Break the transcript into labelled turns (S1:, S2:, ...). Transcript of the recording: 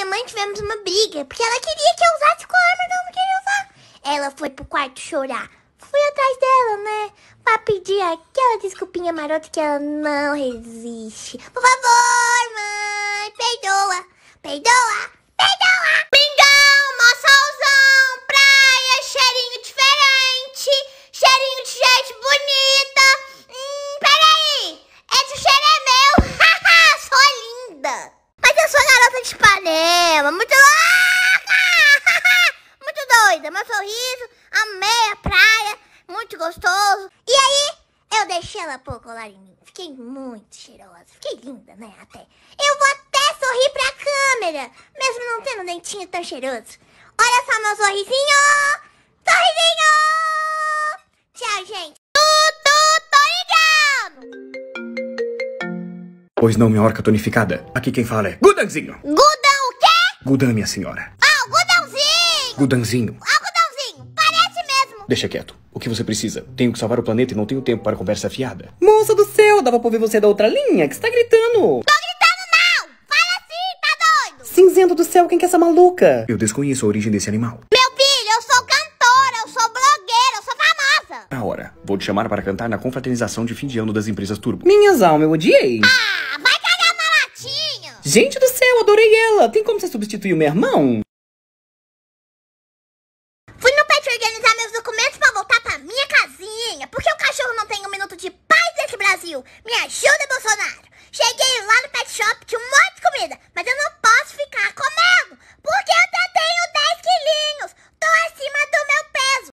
S1: minha mãe tivemos uma briga, porque ela queria que eu usasse colar, mas eu não queria usar. Ela foi pro quarto chorar. Fui atrás dela, né? Pra pedir aquela desculpinha marota que ela não resiste. Por favor, mãe, perdoa, perdoa, perdoa! meu sorriso, amei a praia, muito gostoso. E aí, eu deixei ela pôr o colar em mim. Fiquei muito cheirosa, fiquei linda, né, até. Eu vou até sorrir pra câmera, mesmo não tendo um dentinho tão cheiroso. Olha só meu sorrisinho! Sorrisinho! Tchau, gente! Tudo
S2: tô ligado! Pois não, minha orca tonificada. Aqui quem fala é
S1: Gudanzinho. Gudan o
S2: quê? Gudan, minha senhora.
S1: Ah, o Gudanzinho!
S2: Gudanzinho. Deixa quieto. O que você precisa? Tenho que salvar o planeta e não tenho tempo para conversa fiada. Moça do céu, dava pra ouvir você da outra linha, que está gritando. Tô gritando não! Fala assim, tá doido? Cinzento do
S1: céu, quem que é essa maluca?
S2: Eu desconheço a origem desse animal.
S1: Meu filho, eu sou cantora, eu sou blogueira, eu sou famosa.
S2: Na hora, vou te chamar para cantar na confraternização de fim de ano das empresas turbo. Minhas almas, eu odiei. Ah, vai cagar na Gente do céu, adorei ela. Tem como você substituir o meu irmão?
S1: Me ajuda, Bolsonaro! Cheguei lá no pet shop, que um monte